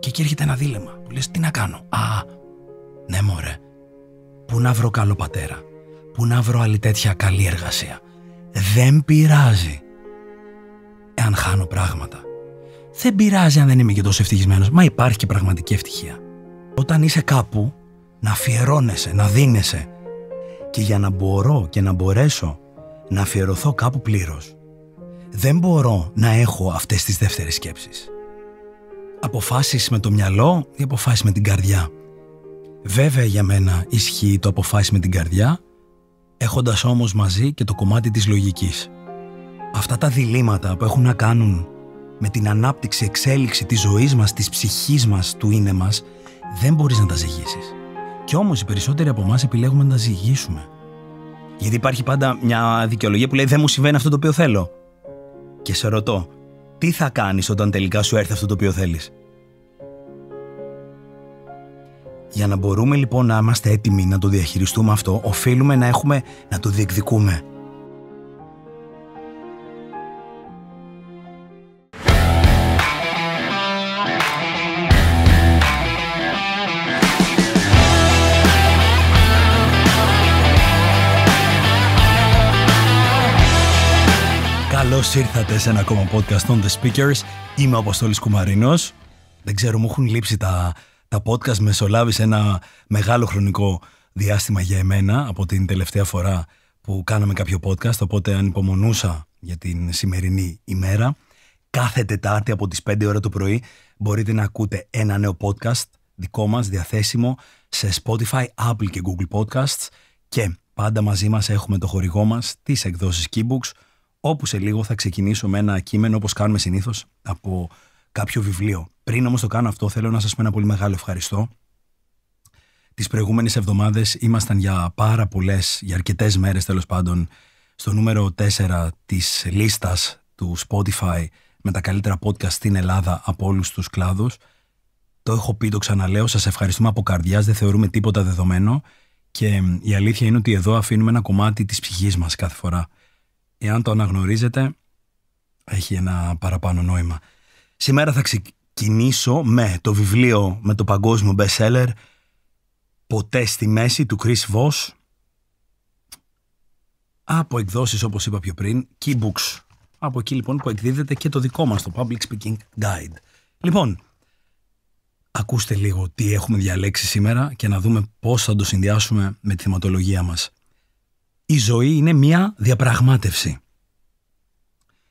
Και εκεί έρχεται ένα δίλεμα Που λες τι να κάνω. Α, ναι μωρέ. Πού να βρω καλό πατέρα. Πού να βρω άλλη τέτοια καλή εργασία. Δεν πειράζει. Εάν χάνω πράγματα. Δεν πειράζει αν δεν είμαι και τόσο ευτυχισμένος. Μα υπάρχει και πραγματική ευτυχία. Όταν είσαι κάπου, να αφιερώνεσαι, να δίνεσαι. Και για να μπορώ και να μπορέσω να αφιερωθώ κάπου πλήρως, δεν μπορώ να έχω αυτές τις δεύτερες σκέψεις αποφάσεις με το μυαλό ή αποφάσεις με την καρδιά. Βέβαια για μένα ισχύει το αποφάσεις με την καρδιά, έχοντας όμως μαζί και το κομμάτι της λογικής. Αυτά τα διλήμματα που έχουν να κάνουν με την ανάπτυξη, εξέλιξη της ζωής μας, της ψυχής μας, του είναι μας, δεν μπορείς να τα ζυγίσεις. Κι όμως οι περισσότεροι από εμάς επιλέγουμε να τα ζυγίσουμε. Γιατί υπάρχει πάντα μια δικαιολογία που λέει «Δεν μου συμβαίνει αυτό το οποίο θέλω». Και σε ρωτώ, τι θα κάνεις όταν τελικά σου έρθει αυτό το οποίο θέλεις. Για να μπορούμε λοιπόν να είμαστε έτοιμοι να το διαχειριστούμε αυτό, οφείλουμε να έχουμε, να το διεκδικούμε. ήρθατε σε ένα ακόμα podcast των The Speakers. Είμαι ο Αποστόλης Κουμαρίνος. Δεν ξέρω, μου έχουν λείψει τα, τα podcast. σε ένα μεγάλο χρονικό διάστημα για εμένα από την τελευταία φορά που κάναμε κάποιο podcast. Οπότε αν για την σημερινή ημέρα, κάθε Τετάρτη από τις 5 ώρα το πρωί μπορείτε να ακούτε ένα νέο podcast δικό μας διαθέσιμο σε Spotify, Apple και Google Podcasts και πάντα μαζί μας έχουμε το χορηγό μας, τις εκδόσεις Keybooks, όπου σε λίγο θα ξεκινήσω με ένα κείμενο όπως κάνουμε συνήθως από κάποιο βιβλίο. Πριν όμως το κάνω αυτό θέλω να σας πω ένα πολύ μεγάλο ευχαριστώ. Τις προηγούμενες εβδομάδες ήμασταν για πάρα πολλές, για αρκετές μέρες τέλος πάντων, στο νούμερο 4 της λίστας του Spotify με τα καλύτερα podcast στην Ελλάδα από όλους τους κλάδους. Το έχω πει, το ξαναλέω, σας ευχαριστούμε από καρδιάς, δεν θεωρούμε τίποτα δεδομένο και ε, η αλήθεια είναι ότι εδώ αφήνουμε ένα κομμάτι της ψυχής μας κάθε φορά εάν το αναγνωρίζετε, έχει ένα παραπάνω νόημα. Σήμερα θα ξεκινήσω με το βιβλίο με το παγκόσμιο bestseller «Ποτέ στη μέση» του Chris Voss από εκδόσεις όπως είπα πιο πριν, Keybooks. Από εκεί λοιπόν που εκδίδεται και το δικό μας το Public Speaking Guide. Λοιπόν, ακούστε λίγο τι έχουμε διαλέξει σήμερα και να δούμε πώς θα το συνδυάσουμε με τη θεματολογία μας. Η ζωή είναι μία διαπραγμάτευση.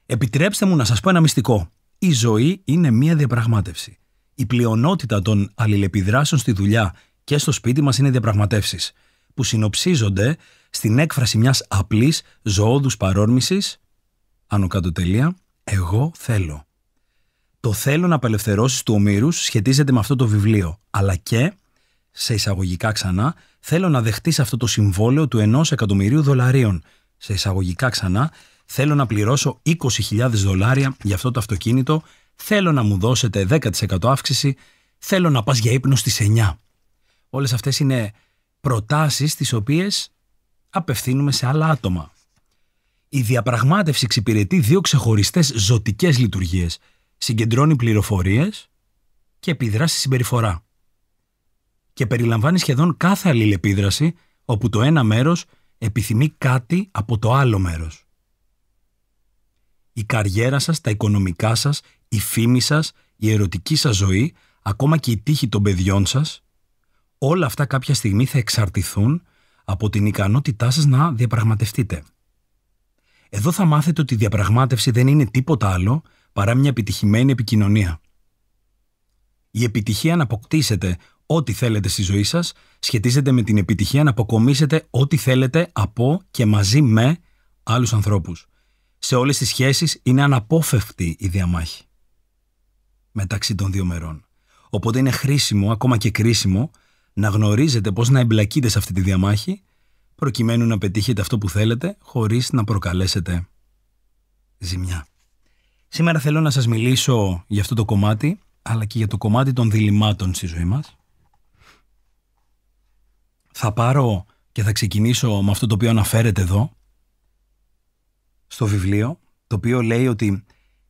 Επιτρέψτε μου να σας πω ένα μυστικό. Η ζωή είναι μία διαπραγμάτευση. Η πλειονότητα των αλληλεπιδράσεων στη δουλειά και στο σπίτι μας είναι διαπραγματεύσεις, που συνοψίζονται στην έκφραση μιας απλής ζωόδους παρόρμησης, άνω κάτω τελεία, εγώ θέλω. Το θέλω να απελευθερώσεις του ομήρους σχετίζεται με αυτό το βιβλίο, αλλά και, σε εισαγωγικά ξανά, Θέλω να δεχτείς αυτό το συμβόλαιο του ενός εκατομμυρίου δολαρίων. Σε εισαγωγικά ξανά, θέλω να πληρώσω 20.000 δολάρια για αυτό το αυτοκίνητο. Θέλω να μου δώσετε 10% αύξηση. Θέλω να πας για ύπνο στις 9. Όλες αυτές είναι προτάσεις τις οποίες απευθύνουμε σε άλλα άτομα. Η διαπραγμάτευση εξυπηρετεί δύο ξεχωριστές ζωτικές λειτουργίες. Συγκεντρώνει πληροφορίες και επιδρά στη συμπεριφορά και περιλαμβάνει σχεδόν κάθε αλληλεπίδραση όπου το ένα μέρος επιθυμεί κάτι από το άλλο μέρος. Η καριέρα σας, τα οικονομικά σας, η φήμη σας, η ερωτική σας ζωή, ακόμα και η τύχη των παιδιών σας, όλα αυτά κάποια στιγμή θα εξαρτηθούν από την ικανότητά σας να διαπραγματευτείτε. Εδώ θα μάθετε ότι η διαπραγμάτευση δεν είναι τίποτα άλλο παρά μια επιτυχημένη επικοινωνία. Η επιτυχία να αποκτήσετε ό,τι θέλετε στη ζωή σας σχετίζεται με την επιτυχία να αποκομίσετε ό,τι θέλετε από και μαζί με άλλους ανθρώπους. Σε όλες τις σχέσεις είναι αναπόφευκτη η διαμάχη μεταξύ των δύο μερών. Οπότε είναι χρήσιμο, ακόμα και κρίσιμο, να γνωρίζετε πώς να εμπλακείτε σε αυτή τη διαμάχη προκειμένου να πετύχετε αυτό που θέλετε χωρίς να προκαλέσετε ζημιά. Σήμερα θέλω να σας μιλήσω για αυτό το κομμάτι αλλά και για το κομμάτι των διλημάτων στη ζωή μας θα πάρω και θα ξεκινήσω με αυτό το οποίο αναφέρεται εδώ στο βιβλίο, το οποίο λέει ότι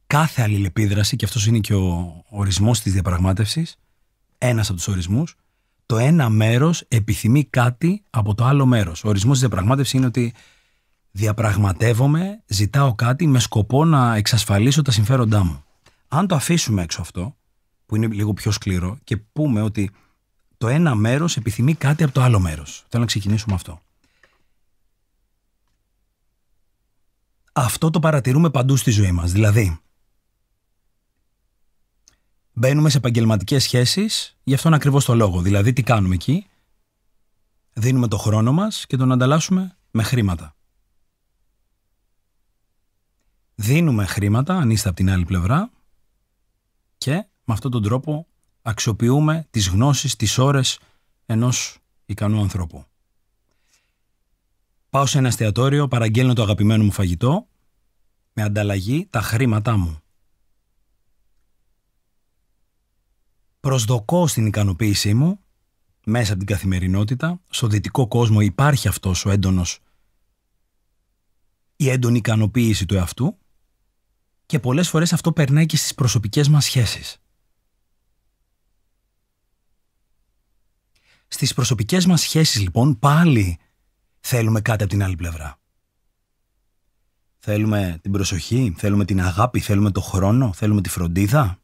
κάθε αλληλεπίδραση, και αυτός είναι και ο ορισμός της διαπραγμάτευσης, ένας από τους ορισμούς, το ένα μέρος επιθυμεί κάτι από το άλλο μέρος. Ο ορισμός της διαπραγμάτευσης είναι ότι διαπραγματεύομαι, ζητάω κάτι με σκοπό να εξασφαλίσω τα συμφέροντά μου. Αν το αφήσουμε έξω αυτό, που είναι λίγο πιο σκληρό, και πούμε ότι το ένα μέρος επιθυμεί κάτι από το άλλο μέρος. Θέλω να ξεκινήσουμε αυτό. Αυτό το παρατηρούμε παντού στη ζωή μας. Δηλαδή, μπαίνουμε σε επαγγελματικές σχέσεις γι' αυτόν ακριβώς το λόγο. Δηλαδή, τι κάνουμε εκεί. Δίνουμε το χρόνο μας και τον ανταλλάσσουμε με χρήματα. Δίνουμε χρήματα, αν είστε από την άλλη πλευρά, και με αυτόν τον τρόπο αξιοποιούμε τις γνώσεις, τις ώρες ενός ικανού ανθρώπου. Πάω σε ένα εστιατόριο, παραγγέλνω το αγαπημένο μου φαγητό, με ανταλλαγή τα χρήματά μου. Προσδοκώ στην ικανοποίησή μου, μέσα από την καθημερινότητα, στο δυτικό κόσμο υπάρχει αυτός ο έντονος, η έντονη ικανοποίηση του εαυτού και πολλές φορές αυτό περνάει και στις προσωπικές μας σχέσεις. Στις προσωπικές μας σχέσεις λοιπόν πάλι θέλουμε κάτι από την άλλη πλευρά. Θέλουμε την προσοχή, θέλουμε την αγάπη, θέλουμε το χρόνο, θέλουμε τη φροντίδα.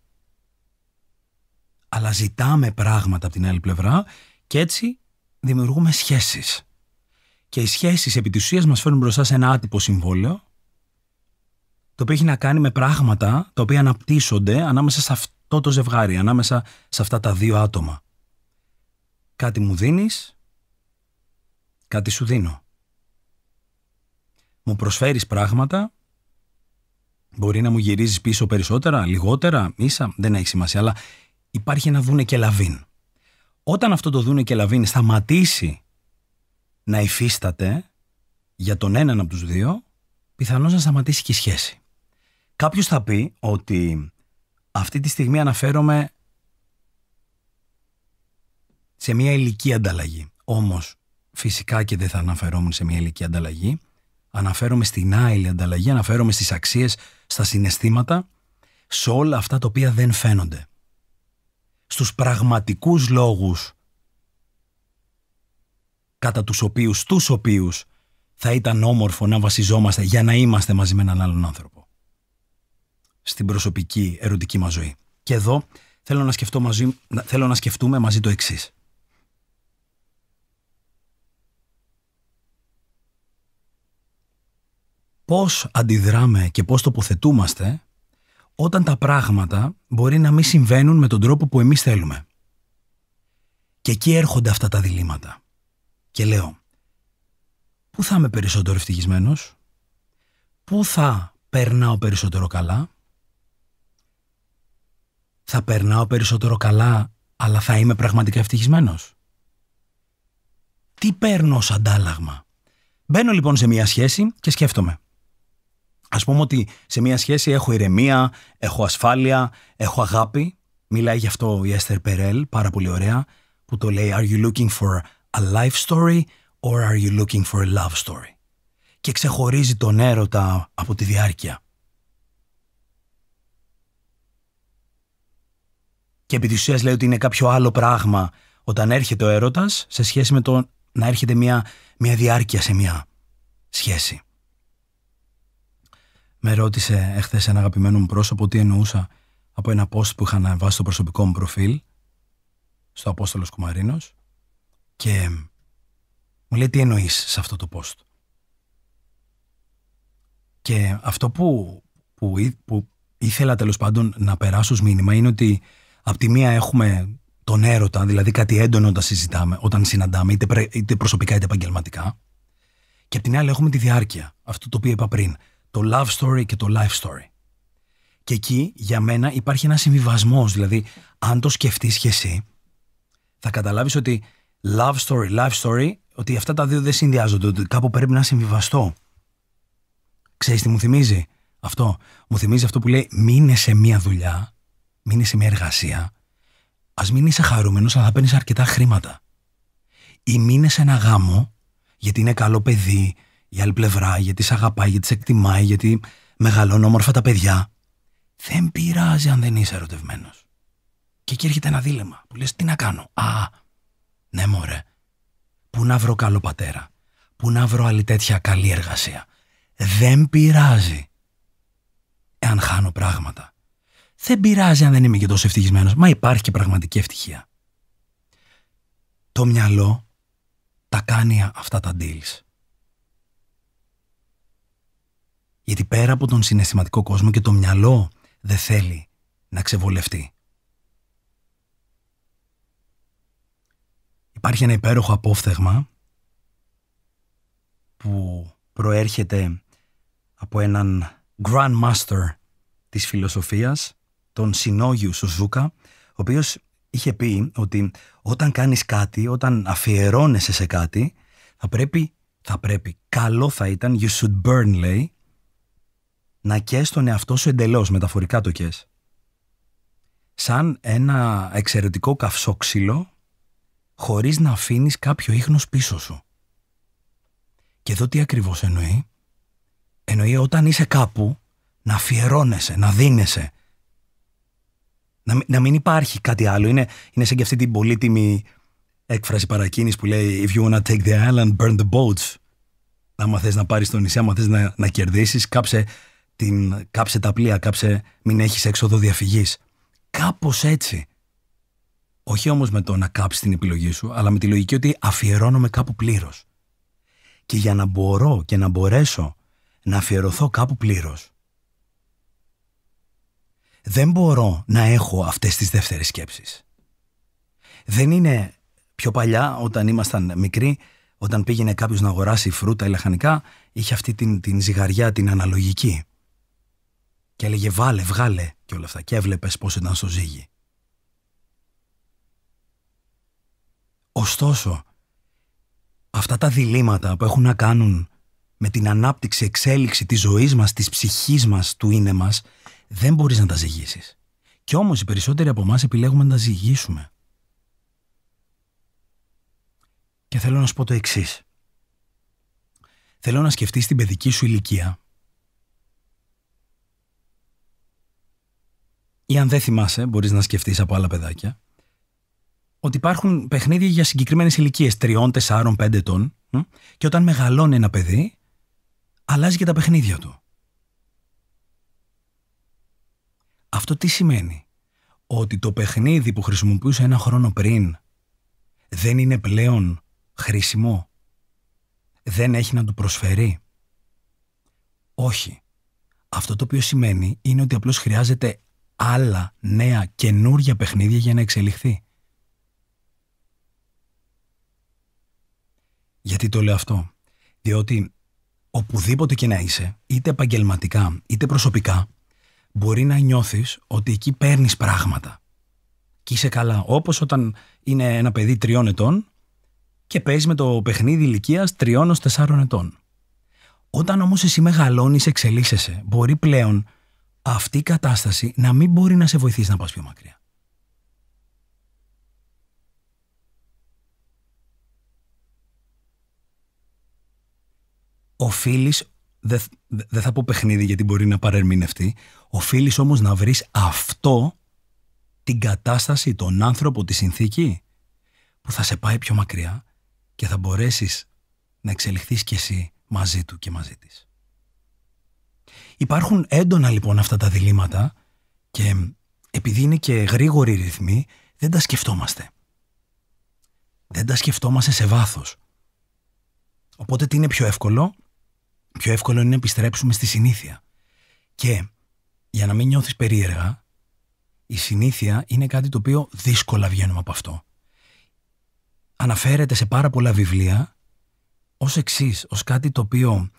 Αλλά ζητάμε πράγματα από την άλλη πλευρά και έτσι δημιουργούμε σχέσεις. Και οι σχέσεις επί της ουσίας μας φέρνουν μπροστά σε ένα άτυπο συμβόλαιο το οποίο έχει να κάνει με πράγματα τα οποία αναπτύσσονται ανάμεσα σε αυτό το ζευγάρι, ανάμεσα σε αυτά τα δύο άτομα. Κάτι μου δίνεις, κάτι σου δίνω. Μου προσφέρεις πράγματα, μπορεί να μου γυρίζεις πίσω περισσότερα, λιγότερα, ίσα, δεν έχει σημασία, αλλά υπάρχει ένα δούνε και λαβίν. Όταν αυτό το δούνε και λαβίν σταματήσει να υφίσταται για τον έναν από τους δύο, πιθανώς να σταματήσει και η σχέση. Κάποιος θα πει ότι αυτή τη στιγμή αναφέρομαι σε μια ηλική ανταλλαγή. Όμως, φυσικά και δεν θα αναφερόμουν σε μια ηλική ανταλλαγή. Αναφέρομαι στην άειλη ανταλλαγή, αναφέρομαι στις αξίες, στα συναισθήματα, σε όλα αυτά τα οποία δεν φαίνονται. Στους πραγματικούς λόγους κατά τους οποίους, τους οποίους θα ήταν όμορφο να βασιζόμαστε για να είμαστε μαζί με έναν άλλον άνθρωπο. Στην προσωπική ερωτική μας ζωή. Και εδώ θέλω να, μαζί, θέλω να σκεφτούμε μαζί το εξής. πώς αντιδράμε και πώς τοποθετούμαστε όταν τα πράγματα μπορεί να μην συμβαίνουν με τον τρόπο που εμείς θέλουμε. Και εκεί έρχονται αυτά τα διλήμματα. Και λέω, πού θα είμαι περισσότερο περισσότερο πού θα περνάω περισσότερο καλά, θα περνάω περισσότερο καλά αλλά θα είμαι πραγματικά ευτυχισμενο Τι παίρνω ως αντάλλαγμα. Μπαίνω λοιπόν σε μια σχέση και σκέφτομαι. Ας πούμε ότι σε μια σχέση έχω ηρεμία, έχω ασφάλεια, έχω αγάπη. Μιλάει γι' αυτό η Έστερ Περέλ, πάρα πολύ ωραία, που το λέει Are you looking for a life story or are you looking for a love story? Και ξεχωρίζει τον έρωτα από τη διάρκεια. Και επί ουσίας λέει ότι είναι κάποιο άλλο πράγμα όταν έρχεται ο έρωτας σε σχέση με το να έρχεται μια, μια διάρκεια σε μια σχέση με ρώτησε εχθές ένα αγαπημένο μου πρόσωπο τι εννοούσα από ένα post που είχα να στο προσωπικό μου προφίλ, στο Απόστολος Κουμαρίνος, και μου λέει τι εννοείς σε αυτό το post. Και αυτό που, που, που ήθελα τέλος πάντων να περάσω ως μήνυμα είναι ότι από τη μία έχουμε τον έρωτα, δηλαδή κάτι έντονο όταν συζητάμε, όταν συναντάμε, είτε, προσωπικά είτε επαγγελματικά. Και από την άλλη έχουμε τη διάρκεια, αυτό το οποίο είπα πριν το love story και το life story. Και εκεί για μένα υπάρχει ένας συμβιβασμός. Δηλαδή, αν το σκεφτείς και εσύ, θα καταλάβεις ότι love story, life story, ότι αυτά τα δύο δεν συνδυάζονται. Ότι κάπου πρέπει να συμβιβαστώ. Ξέρεις τι μου θυμίζει αυτό. Μου θυμίζει αυτό που λέει: Μείνε σε μία δουλειά, μείνε σε μία εργασία. Ας μην είσαι χαρούμενος, αλλά θα παίρνεις αρκετά χρήματα. Ή μείνε σε ένα γάμο, γιατί είναι καλό παιδί, η άλλη πλευρά, γιατί σε αγαπάει, γιατί σε εκτιμάει, γιατί μεγαλώνει όμορφα τα παιδιά. Δεν πειράζει αν δεν είσαι ερωτευμένος. Και εκεί έρχεται ένα δίλημα που λες: Τι να κάνω. Α, ναι, μωρέ. Πού να βρω καλό πατέρα. Πού να βρω άλλη τέτοια καλή εργασία. Δεν πειράζει. Εάν χάνω πράγματα. Δεν πειράζει αν δεν είμαι και τόσο ευτυχισμένος. Μα υπάρχει και πραγματική ευτυχία. Το μυαλό τα κάνει αυτά τα deals. Γιατί πέρα από τον συναισθηματικό κόσμο και το μυαλό δεν θέλει να ξεβολευτεί. Υπάρχει ένα υπέροχο απόφθεγμα που προέρχεται από έναν Grand Master της φιλοσοφίας, τον Συνόγιους Σουζούκα, ο οποίος είχε πει ότι όταν κάνεις κάτι, όταν αφιερώνεσαι σε κάτι, θα πρέπει, θα πρέπει, καλό θα ήταν, you should burn, λέει, να καίς τον εαυτό σου εντελώς, μεταφορικά το καίς. Σαν ένα εξαιρετικό καυσόξυλο, χωρίς να αφήνεις κάποιο ίχνος πίσω σου. Και εδώ τι ακριβώς εννοεί. Εννοεί όταν είσαι κάπου, να αφιερώνεσαι, να δίνεσαι. Να, μην υπάρχει κάτι άλλο. Είναι, είναι σαν και αυτή την πολύτιμη έκφραση παρακίνησης που λέει «If you wanna take the island, burn the boats». Άμα θες να πάρεις το νησί, άμα θες να, να κερδίσεις, κάψε την κάψε τα πλοία, κάψε μην έχεις έξοδο διαφυγής. Κάπως έτσι. Όχι όμως με το να κάψεις την επιλογή σου, αλλά με τη λογική ότι αφιερώνομαι κάπου πλήρως. Και για να μπορώ και να μπορέσω να αφιερωθώ κάπου πλήρως. Δεν μπορώ να έχω αυτές τις δεύτερες σκέψεις. Δεν είναι πιο παλιά, όταν ήμασταν μικροί, όταν πήγαινε κάποιος να αγοράσει φρούτα ή λαχανικά, είχε αυτή την, την ζυγαριά την αναλογική και έλεγε βάλε, βγάλε και όλα αυτά και έβλεπες πώς ήταν στο ζύγι. Ωστόσο, αυτά τα διλήμματα που έχουν να κάνουν με την ανάπτυξη, εξέλιξη της ζωής μας, της ψυχής μας, του είναι μας, δεν μπορείς να τα ζυγίσεις. Κι όμως οι περισσότεροι από εμάς επιλέγουμε να τα ζυγίσουμε. Και θέλω να σου πω το εξής. Θέλω να σκεφτείς την παιδική σου ηλικία ή αν δεν θυμάσαι, μπορείς να σκεφτείς από άλλα παιδάκια, ότι υπάρχουν παιχνίδια για συγκεκριμένες ηλικίες, 3, 4, 5 ετών, και όταν μεγαλώνει ένα παιδί, αλλάζει και τα παιχνίδια του. Αυτό τι σημαίνει. Ότι το παιχνίδι που χρησιμοποιούσε ένα χρόνο πριν δεν είναι πλέον χρήσιμο. Δεν έχει να του προσφέρει. Όχι. Αυτό το οποίο σημαίνει είναι ότι απλώς χρειάζεται άλλα νέα καινούργια παιχνίδια για να εξελιχθεί. Γιατί το λέω αυτό. Διότι οπουδήποτε και να είσαι, είτε επαγγελματικά είτε προσωπικά, μπορεί να νιώθεις ότι εκεί παίρνεις πράγματα. Και είσαι καλά. Όπως όταν είναι ένα παιδί τριών ετών και παίζεις με το παιχνίδι ηλικίας τριών ως τεσσάρων ετών. Όταν όμως εσύ μεγαλώνεις, εξελίσσεσαι, μπορεί πλέον αυτή η κατάσταση να μην μπορεί να σε βοηθήσει να πας πιο μακριά. Οφείλεις, δεν δε θα πω παιχνίδι γιατί μπορεί να παρερμηνευτεί, οφείλεις όμως να βρεις αυτό, την κατάσταση, τον άνθρωπο, τη συνθήκη που θα σε πάει πιο μακριά και θα μπορέσεις να εξελιχθείς κι εσύ μαζί του και μαζί της. Υπάρχουν έντονα λοιπόν αυτά τα διλήμματα και επειδή είναι και γρήγοροι ρυθμοί, δεν τα σκεφτόμαστε. Δεν τα σκεφτόμαστε σε βάθος. Οπότε τι είναι πιο εύκολο? Πιο εύκολο είναι να επιστρέψουμε στη συνήθεια. Και για να μην νιώθεις περίεργα, η συνήθεια είναι κάτι το οποίο δύσκολα βγαίνουμε από αυτό. Αναφέρεται σε πάρα πολλά βιβλία ως εξής, ως κάτι το οποίο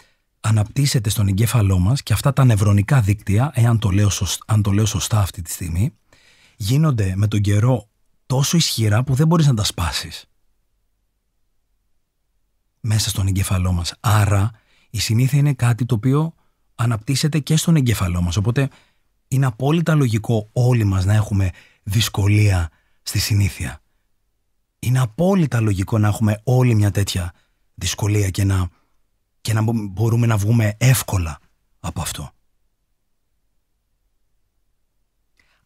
αναπτύσσεται στον εγκέφαλό μας και αυτά τα νευρονικά δίκτυα, εάν το λέω, αν το σωστά αυτή τη στιγμή, γίνονται με τον καιρό τόσο ισχυρά που δεν μπορείς να τα σπάσεις. Μέσα στον εγκέφαλό μας. Άρα η συνήθεια είναι κάτι το οποίο αναπτύσσεται και στον εγκέφαλό μας. Οπότε είναι απόλυτα λογικό όλοι μας να έχουμε δυσκολία στη συνήθεια. Είναι απόλυτα λογικό να έχουμε όλη μια τέτοια δυσκολία και να και να μπορούμε να βγούμε εύκολα από αυτό.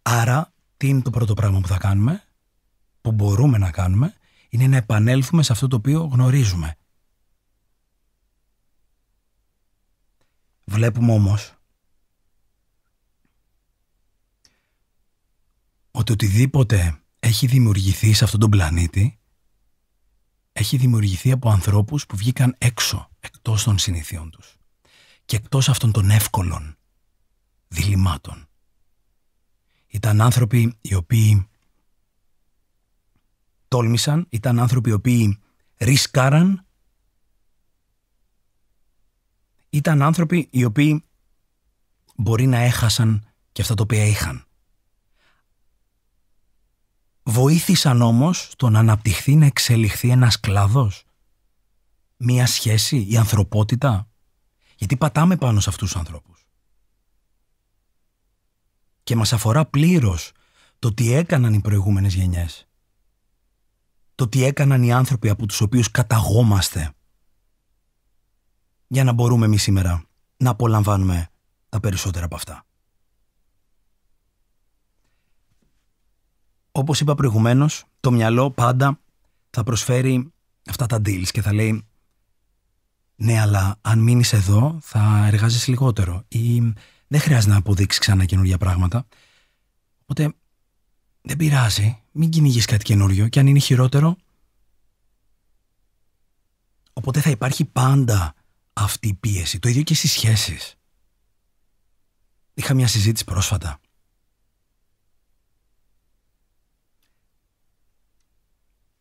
Άρα, τι είναι το πρώτο πράγμα που θα κάνουμε, που μπορούμε να κάνουμε, είναι να επανέλθουμε σε αυτό το οποίο γνωρίζουμε. Βλέπουμε όμως ότι οτιδήποτε έχει δημιουργηθεί σε αυτόν τον πλανήτη έχει δημιουργηθεί από ανθρώπους που βγήκαν έξω, εκτός των συνηθιών τους και εκτός αυτών των εύκολων διλημάτων. Ήταν άνθρωποι οι οποίοι τόλμησαν, ήταν άνθρωποι οι οποίοι ρισκάραν, ήταν άνθρωποι οι οποίοι μπορεί να έχασαν και αυτά τα οποία είχαν. Βοήθησαν όμως το να αναπτυχθεί να εξελιχθεί ένας κλάδος. Μία σχέση, η ανθρωπότητα. Γιατί πατάμε πάνω σε αυτούς τους ανθρώπους. Και μας αφορά πλήρως το τι έκαναν οι προηγούμενες γενιές. Το τι έκαναν οι άνθρωποι από τους οποίους καταγόμαστε. Για να μπορούμε εμείς σήμερα να απολαμβάνουμε τα περισσότερα από αυτά. Όπως είπα προηγουμένως, το μυαλό πάντα θα προσφέρει αυτά τα deals και θα λέει. Ναι, αλλά αν μείνεις εδώ, θα εργάζεσαι λιγότερο. Ή δεν χρειάζεται να αποδείξεις ξανά καινούργια πράγματα. Οπότε δεν πειράζει, μην κυνηγείς κάτι καινούριο και αν είναι χειρότερο. Οπότε θα υπάρχει πάντα αυτή η πίεση. Το ίδιο και στις σχέσεις. Είχα μια συζήτηση πρόσφατα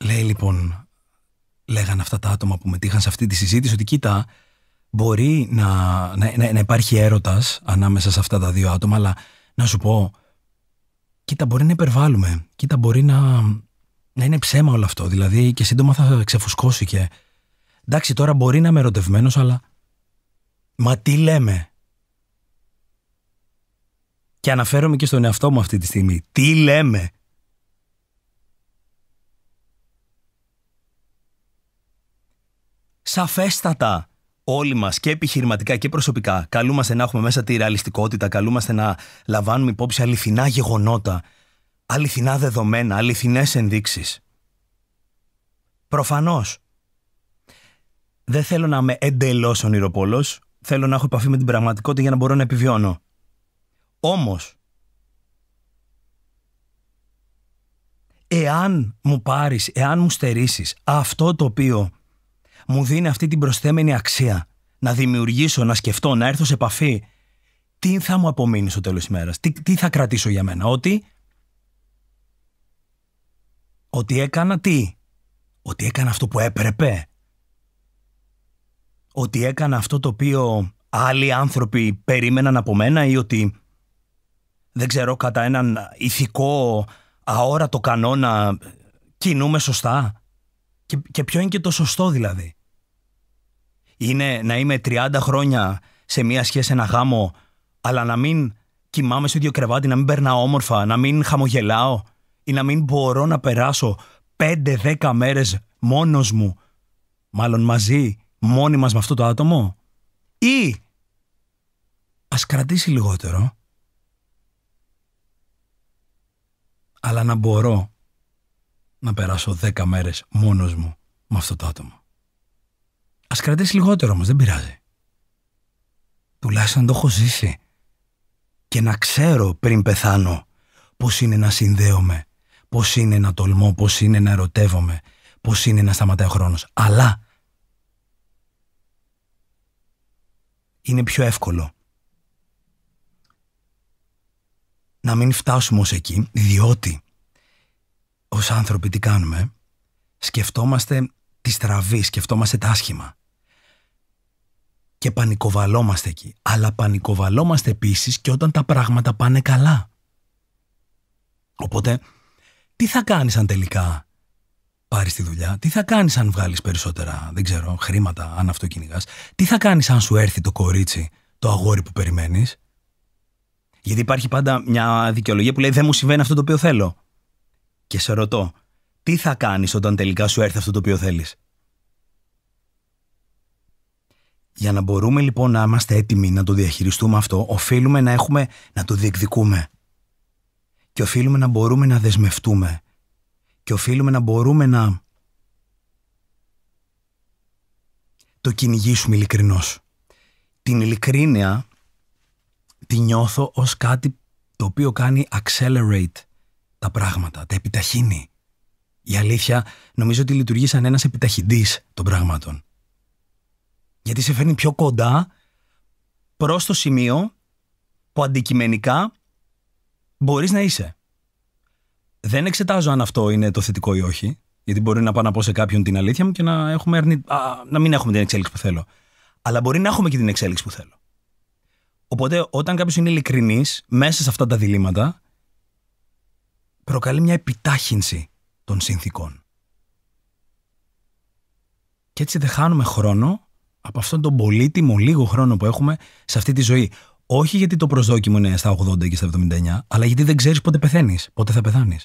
Λέει λοιπόν, λέγαν αυτά τα άτομα που μετήχαν σε αυτή τη συζήτηση ότι κοίτα, μπορεί να, να, να, να υπάρχει έρωτας ανάμεσα σε αυτά τα δύο άτομα, αλλά να σου πω, κοίτα μπορεί να υπερβάλλουμε, κοίτα μπορεί να, να είναι ψέμα όλο αυτό, δηλαδή και σύντομα θα ξεφουσκώσει και... Εντάξει τώρα μπορεί να είμαι ερωτευμένος, αλλά... Μα τι λέμε, και αναφέρομαι και στον εαυτό μου αυτή τη στιγμή. Τι λέμε. σαφέστατα όλοι μας και επιχειρηματικά και προσωπικά καλούμαστε να έχουμε μέσα τη ρεαλιστικότητα, καλούμαστε να λαμβάνουμε υπόψη αληθινά γεγονότα, αληθινά δεδομένα, αληθινές ενδείξεις. Προφανώς. Δεν θέλω να είμαι εντελώς ονειροπόλος. Θέλω να έχω επαφή με την πραγματικότητα για να μπορώ να επιβιώνω. Όμως, εάν μου πάρεις, εάν μου στερήσεις αυτό το οποίο μου δίνει αυτή την προσθέμενη αξία. Να δημιουργήσω, να σκεφτώ, να έρθω σε επαφή. Τι θα μου απομείνει στο τέλος της μέρας, τι, θα κρατήσω για μένα, ότι... Ότι έκανα τι, ότι έκανα αυτό που έπρεπε, ότι έκανα αυτό το οποίο άλλοι άνθρωποι περίμεναν από μένα ή ότι δεν ξέρω κατά έναν ηθικό αόρατο κανόνα κινούμε σωστά και, και ποιο είναι και το σωστό δηλαδή. Είναι να είμαι 30 χρόνια σε μία σχέση, ένα γάμο, αλλά να μην κοιμάμαι στο ίδιο κρεβάτι, να μην περνάω όμορφα, να μην χαμογελάω ή να μην μπορώ να περάσω 5-10 μέρες μόνος μου, μάλλον μαζί, μόνοι μας με αυτό το άτομο. Ή ας κρατήσει λιγότερο, αλλά να μπορώ να περάσω 10 μέρες μόνος μου με αυτό το άτομο. Ας κρατήσει λιγότερο όμως, δεν πειράζει. Τουλάχιστον το έχω ζήσει. Και να ξέρω πριν πεθάνω πώς είναι να συνδέομαι, πώς είναι να τολμώ, πώς είναι να ερωτεύομαι, πώς είναι να σταματάει ο χρόνος. Αλλά είναι πιο εύκολο να μην φτάσουμε ως εκεί, διότι ως άνθρωποι τι κάνουμε, σκεφτόμαστε τη στραβή, σκεφτόμαστε τα άσχημα και πανικοβαλόμαστε εκεί. Αλλά πανικοβαλόμαστε επίσης και όταν τα πράγματα πάνε καλά. Οπότε, τι θα κάνεις αν τελικά πάρεις τη δουλειά, τι θα κάνεις αν βγάλεις περισσότερα, δεν ξέρω, χρήματα, αν αυτοκίνηγας, τι θα κάνεις αν σου έρθει το κορίτσι, το αγόρι που περιμένεις. Γιατί υπάρχει πάντα μια δικαιολογία που λέει δεν μου συμβαίνει αυτό το οποίο θέλω. Και σε ρωτώ, τι θα κάνεις όταν τελικά σου έρθει αυτό το οποίο θέλεις. Για να μπορούμε λοιπόν να είμαστε έτοιμοι να το διαχειριστούμε αυτό, οφείλουμε να έχουμε να το διεκδικούμε. Και οφείλουμε να μπορούμε να δεσμευτούμε. Και οφείλουμε να μπορούμε να το κυνηγήσουμε ειλικρινώς. Την ειλικρίνεια τη νιώθω ως κάτι το οποίο κάνει accelerate τα πράγματα, τα επιταχύνει. Η αλήθεια νομίζω ότι λειτουργεί σαν ένας επιταχυντής των πραγμάτων γιατί σε φέρνει πιο κοντά προς το σημείο που αντικειμενικά μπορείς να είσαι. Δεν εξετάζω αν αυτό είναι το θετικό ή όχι, γιατί μπορεί να πάω να πω σε κάποιον την αλήθεια μου και να, έχουμε αρνη... να μην έχουμε την εξέλιξη που θέλω. Αλλά μπορεί να έχουμε και την εξέλιξη που θέλω. Οπότε, όταν κάποιος είναι ειλικρινής μέσα σε αυτά τα διλήμματα, προκαλεί μια επιτάχυνση των συνθήκων. Και έτσι δεν χάνουμε χρόνο από αυτόν τον πολύτιμο λίγο χρόνο που έχουμε σε αυτή τη ζωή. Όχι γιατί το προσδόκιμο είναι στα 80 και στα 79, αλλά γιατί δεν ξέρεις πότε πεθαίνεις, πότε θα πεθάνεις.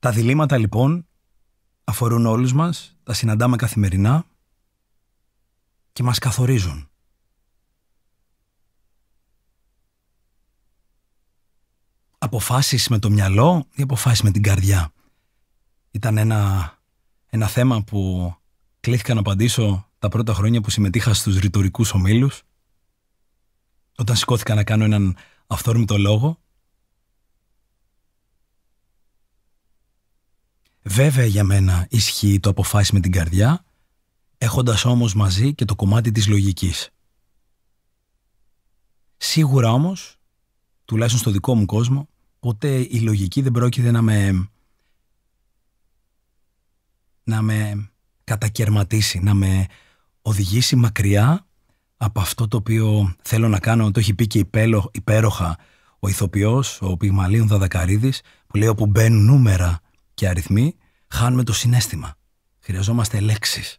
Τα διλήμματα λοιπόν αφορούν όλους μας, τα συναντάμε καθημερινά και μας καθορίζουν. Αποφάσεις με το μυαλό ή αποφάσεις με την καρδιά ήταν ένα, ένα θέμα που κλήθηκα να απαντήσω τα πρώτα χρόνια που συμμετείχα στους ρητορικούς ομίλους όταν σηκώθηκα να κάνω έναν αυθόρμητο λόγο Βέβαια για μένα ισχύει το αποφάσι με την καρδιά έχοντας όμως μαζί και το κομμάτι της λογικής. Σίγουρα όμως, τουλάχιστον στο δικό μου κόσμο, ποτέ η λογική δεν πρόκειται να με να με κατακαιρματίσει, να με οδηγήσει μακριά από αυτό το οποίο θέλω να κάνω. Το έχει πει και υπέροχα ο ηθοποιός, ο Πιγμαλίων Δαδακαρίδης, που λέει όπου μπαίνουν νούμερα και αριθμοί, χάνουμε το συνέστημα. Χρειαζόμαστε λέξεις.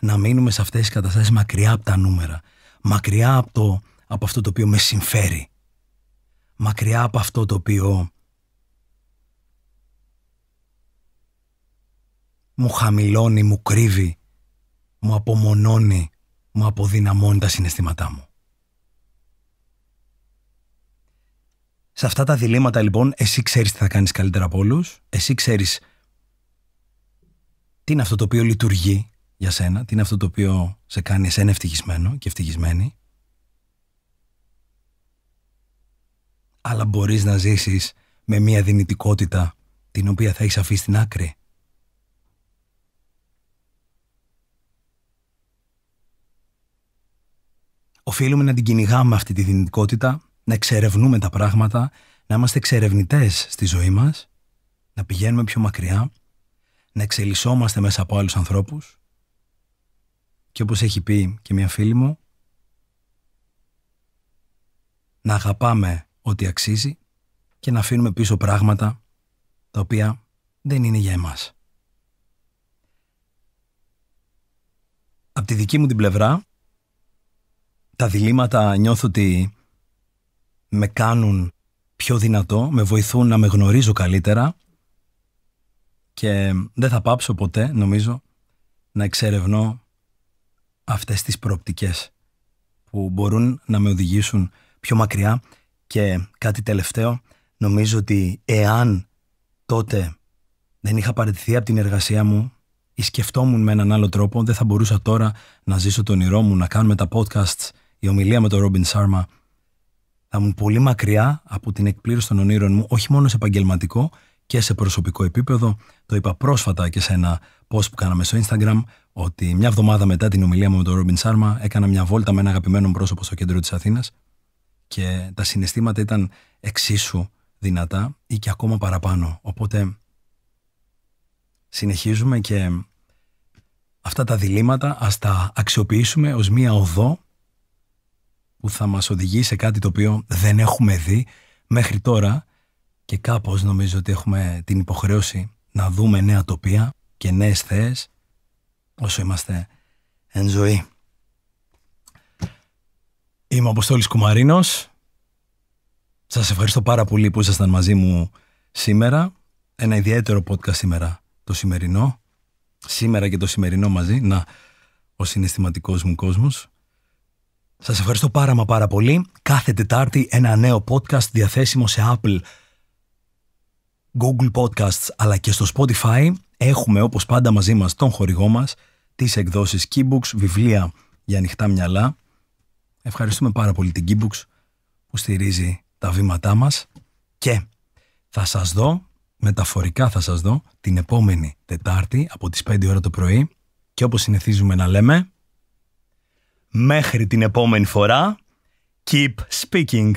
Να μείνουμε σε αυτές τις καταστάσεις μακριά από τα νούμερα. Μακριά από, από αυτό το οποίο με συμφέρει. Μακριά από αυτό το οποίο μου χαμηλώνει, μου κρύβει, μου απομονώνει, μου αποδυναμώνει τα συναισθήματά μου. Σε αυτά τα διλήμματα λοιπόν, εσύ ξέρεις τι θα κάνεις καλύτερα από όλους, εσύ ξέρεις τι είναι αυτό το οποίο λειτουργεί για σένα, τι είναι αυτό το οποίο σε κάνει εσένα ευτυχισμένο και ευτυχισμένη. Αλλά μπορείς να ζήσεις με μια δυνητικότητα την οποία θα έχεις αφήσει στην άκρη. οφείλουμε να την κυνηγάμε αυτή τη δυνητικότητα, να εξερευνούμε τα πράγματα, να είμαστε εξερευνητές στη ζωή μας, να πηγαίνουμε πιο μακριά, να εξελισσόμαστε μέσα από άλλους ανθρώπους. Και όπως έχει πει και μια φίλη μου, να αγαπάμε ό,τι αξίζει και να αφήνουμε πίσω πράγματα τα οποία δεν είναι για εμάς. Από τη δική μου την πλευρά, τα διλήμματα νιώθω ότι με κάνουν πιο δυνατό, με βοηθούν να με γνωρίζω καλύτερα και δεν θα πάψω ποτέ, νομίζω, να εξερευνώ αυτές τις προοπτικές που μπορούν να με οδηγήσουν πιο μακριά και κάτι τελευταίο, νομίζω ότι εάν τότε δεν είχα παραιτηθεί από την εργασία μου ή σκεφτόμουν με έναν άλλο τρόπο, δεν θα μπορούσα τώρα να ζήσω τον όνειρό μου, να κάνουμε τα podcasts, η ομιλία με τον Ρόμπιν Σάρμα θα ήμουν πολύ μακριά από την εκπλήρωση των ονείρων μου, όχι μόνο σε επαγγελματικό και σε προσωπικό επίπεδο. Το είπα πρόσφατα και σε ένα post που κάναμε στο Instagram, ότι μια εβδομάδα μετά την ομιλία μου με τον Ρόμπιν Σάρμα έκανα μια βόλτα με ένα αγαπημένο πρόσωπο στο κέντρο της Αθήνας. και τα συναισθήματα ήταν εξίσου δυνατά ή και ακόμα παραπάνω. Οπότε συνεχίζουμε και αυτά τα διλήμματα ας τα αξιοποιήσουμε ως μία οδό που θα μας οδηγεί σε κάτι το οποίο δεν έχουμε δει μέχρι τώρα και κάπως νομίζω ότι έχουμε την υποχρέωση να δούμε νέα τοπία και νέες θέες όσο είμαστε εν ζωή. Είμαι ο Αποστόλης Κουμαρίνος. Σας ευχαριστώ πάρα πολύ που ήσασταν μαζί μου σήμερα. Ένα ιδιαίτερο podcast σήμερα, το σημερινό. Σήμερα και το σημερινό μαζί. Να, ο συναισθηματικός μου κόσμος. Σας ευχαριστώ πάρα μα πάρα πολύ. Κάθε Τετάρτη ένα νέο podcast διαθέσιμο σε Apple, Google Podcasts αλλά και στο Spotify. Έχουμε όπως πάντα μαζί μας τον χορηγό μας, τις εκδόσεις Keybooks, βιβλία για ανοιχτά μυαλά. Ευχαριστούμε πάρα πολύ την Keybooks που στηρίζει τα βήματά μας και θα σας δω, μεταφορικά θα σας δω, την επόμενη Τετάρτη από τις 5 ώρα το πρωί και όπως συνηθίζουμε να λέμε... Μέχρι την επόμενη φορά, keep speaking.